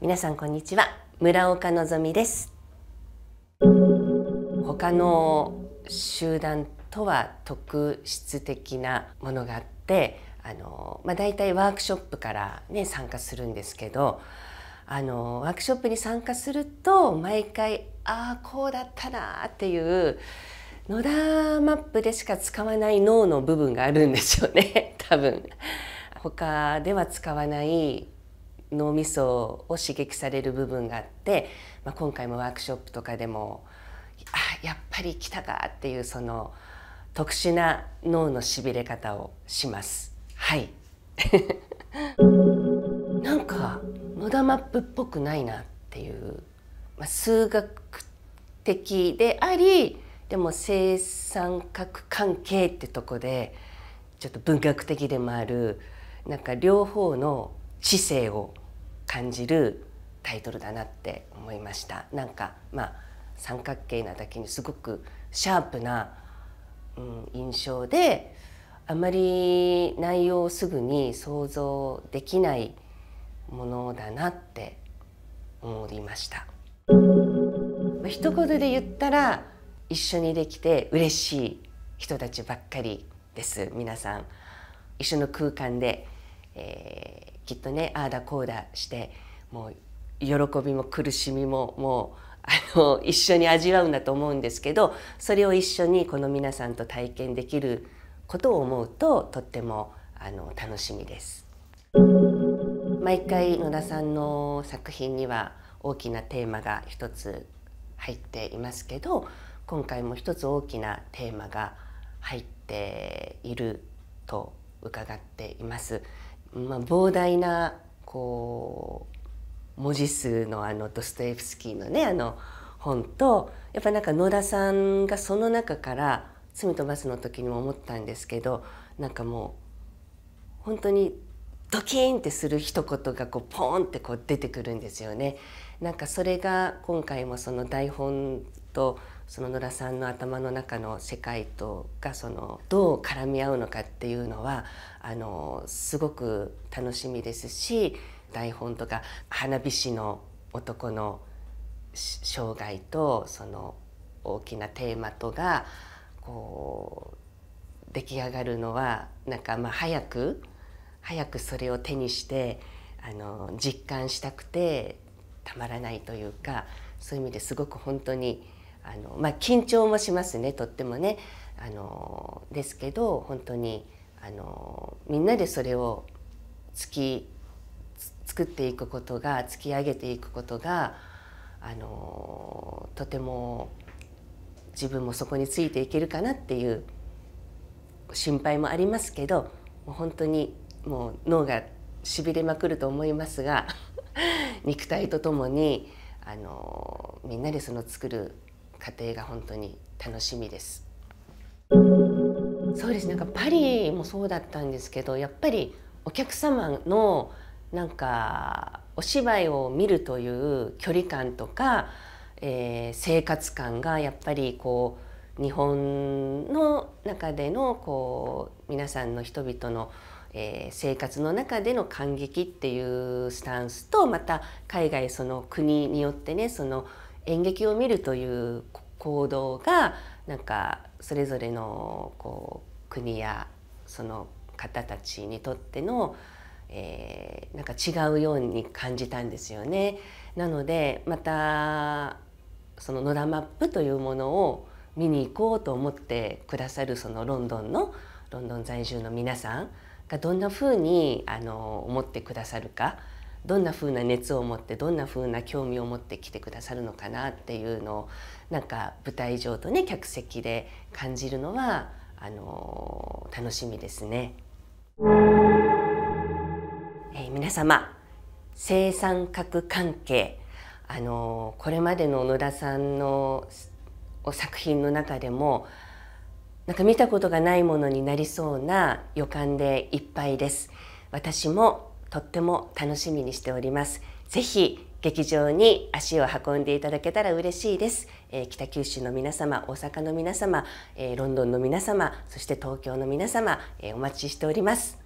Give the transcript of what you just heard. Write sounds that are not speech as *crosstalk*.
皆さんこんにちは村岡のぞみです他の集団とは特質的なものがあってあの、まあ、大体ワークショップから、ね、参加するんですけどあのワークショップに参加すると毎回ああこうだったなっていう野田マップでしか使わない脳の部分があるんでしょうね *laughs* 多分他では使わない脳みそを刺激される部分があって、まあ、今回もワークショップとかでもあやっぱり来たかっていうその特殊な脳のしびれ方をしますはい *laughs* なんか野田マップっぽくないなっていう、まあ、数学的でありでも正三角関係ってとこでちょっと文学的でもあるなんか両方の知性を感じるタイトルだなって思いましたなんかまあ三角形なだけにすごくシャープな、うん、印象であまり内容をすぐに想像できないものだなって思いました。一言で言ったら一緒にできて嬉しい人たちばっかりです皆さん一緒の空間で、えー、きっとねああだこうだしてもう喜びも苦しみももうあの一緒に味わうんだと思うんですけどそれを一緒にこの皆さんと体験できることを思うととってもあの楽しみです。毎回野田さんの作品には大きなテーマが一つ入っていますけど今回も一つ大きなテーマが入っていると伺っています。まあ、膨大なこう文字数のあのドストエフスキーのねあの本とやっぱなんか野田さんがその中から「罪と罰」の時にも思ったんですけどなんかもう本当にドキーンってする一言がこうポーンってこう出てくるんですよね。なんかそれが今回もその台本とその野田さんの頭の中の世界とがそのどう絡み合うのかっていうのはあのすごく楽しみですし台本とか花火師の男の生涯とその大きなテーマとがこう出来上がるのはなんかまあ早く早くそれを手にしてあの実感したくてたまらないというかそういう意味ですごく本当に。あの、まあ、緊張もしますねとってもねあのですけど本当にあのみんなでそれをつき作っていくことが突き上げていくことがあのとても自分もそこについていけるかなっていう心配もありますけどもう本当にもう脳がしびれまくると思いますが *laughs* 肉体とともにあのみんなでその作る家庭が本当に楽しみです。そうですなんかパリもそうだったんですけどやっぱりお客様のなんかお芝居を見るという距離感とか、えー、生活感がやっぱりこう日本の中でのこう皆さんの人々の、えー、生活の中での感激っていうスタンスとまた海外その国によってねその演劇を見るという行動がなんかそれぞれのこう国やその方たちにとっての、えなんか違うように感じたんですよね。なのでまたその野田マップというものを見に行こうと思ってくださるそのロンドンのロンドン在住の皆さんがどんなふうにあの思ってくださるか。どんな風な熱を持ってどんな風な興味を持ってきてくださるのかなっていうのをなんか舞台上とね客席で感じるのはあの楽しみですね。えー、皆様生産核関係あのこれまでの野田さんのお作品の中でもなんか見たことがないものになりそうな予感でいっぱいです。私もとっても楽しみにしておりますぜひ劇場に足を運んでいただけたら嬉しいです、えー、北九州の皆様大阪の皆様、えー、ロンドンの皆様そして東京の皆様、えー、お待ちしております